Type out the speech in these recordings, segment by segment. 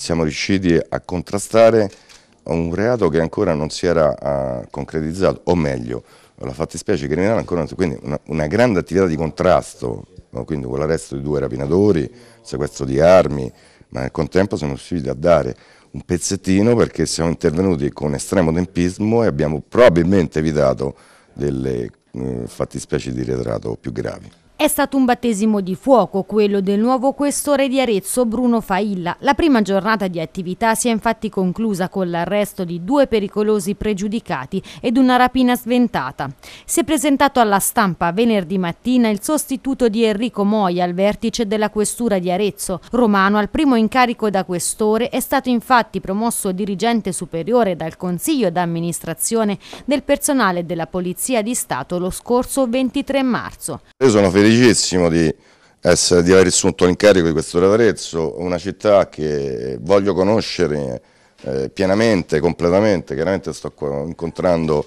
siamo riusciti a contrastare un reato che ancora non si era ah, concretizzato, o meglio, la fattispecie criminale ancora non si... Quindi una, una grande attività di contrasto, quindi con l'arresto di due rapinatori, sequestro di armi, ma nel contempo siamo riusciti a dare un pezzettino perché siamo intervenuti con estremo tempismo e abbiamo probabilmente evitato delle eh, fattispecie di retrato più gravi. È stato un battesimo di fuoco quello del nuovo questore di Arezzo Bruno Failla. La prima giornata di attività si è infatti conclusa con l'arresto di due pericolosi pregiudicati ed una rapina sventata. Si è presentato alla stampa venerdì mattina il sostituto di Enrico Moia al vertice della questura di Arezzo. Romano, al primo incarico da questore, è stato infatti promosso dirigente superiore dal Consiglio d'amministrazione del personale della Polizia di Stato lo scorso 23 marzo. Io sono felice felicissimo di, essere, di aver assunto l'incarico di questo d'Arezzo, una città che voglio conoscere eh, pienamente, completamente, chiaramente sto incontrando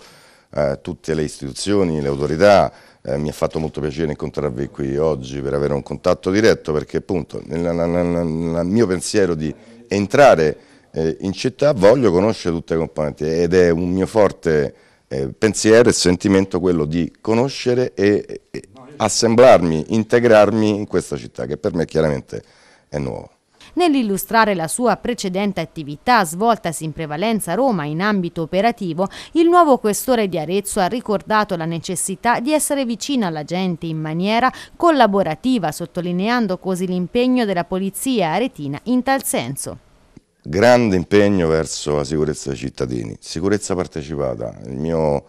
eh, tutte le istituzioni, le autorità, eh, mi ha fatto molto piacere incontrarvi qui oggi per avere un contatto diretto perché appunto nel, nel, nel, mio pensiero di entrare eh, in città voglio conoscere tutte le componenti ed è un mio forte pensiero e sentimento quello di conoscere e assemblarmi, integrarmi in questa città che per me chiaramente è nuova. Nell'illustrare la sua precedente attività svoltasi in prevalenza a Roma in ambito operativo, il nuovo questore di Arezzo ha ricordato la necessità di essere vicino alla gente in maniera collaborativa, sottolineando così l'impegno della polizia aretina in tal senso. Grande impegno verso la sicurezza dei cittadini, sicurezza partecipata. Il mio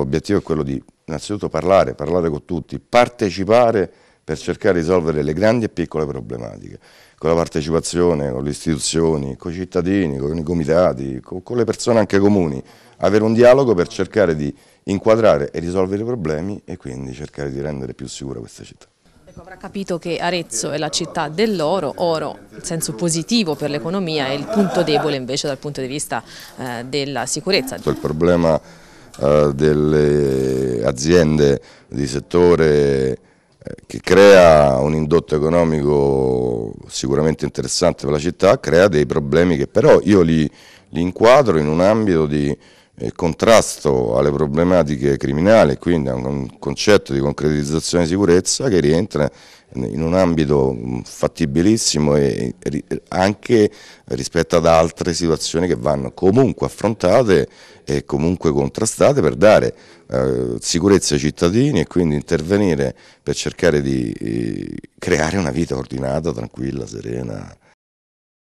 L'obiettivo è quello di innanzitutto parlare, parlare con tutti, partecipare per cercare di risolvere le grandi e piccole problematiche, con la partecipazione, con le istituzioni, con i cittadini, con i comitati, con, con le persone anche comuni, avere un dialogo per cercare di inquadrare e risolvere i problemi e quindi cercare di rendere più sicura questa città ecco, avrà capito che Arezzo è la città dell'oro, oro in senso positivo per l'economia e il punto debole invece dal punto di vista eh, della sicurezza. Il problema eh, delle aziende di settore eh, che crea un indotto economico sicuramente interessante per la città, crea dei problemi che però io li, li inquadro in un ambito di eh, contrasto alle problematiche criminali, quindi a un concetto di concretizzazione di sicurezza che rientra in un ambito mm, fattibilissimo e anche rispetto ad altre situazioni che vanno comunque affrontate e comunque contrastate per dare eh, sicurezza ai cittadini e quindi intervenire per cercare di eh, creare una vita ordinata, tranquilla, serena